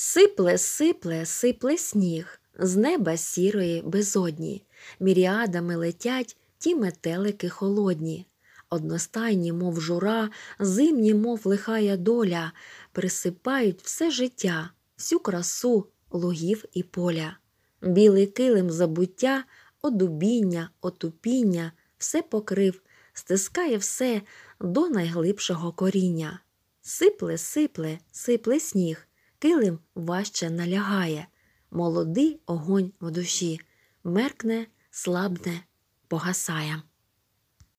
Сипле, сипле, сипле сніг, з неба сірої безодні, міріадами летять ті метелики холодні, одностайні, мов жура, зимні, мов лихая доля, присипають все життя, всю красу лугів і поля. Білий килим забуття, одубіння, отупіння, все покрив, стискає все до найглибшого коріння. Сипле, сипле, сипле сніг килим важче налягає, молодий огонь в душі, меркне, слабне, погасає.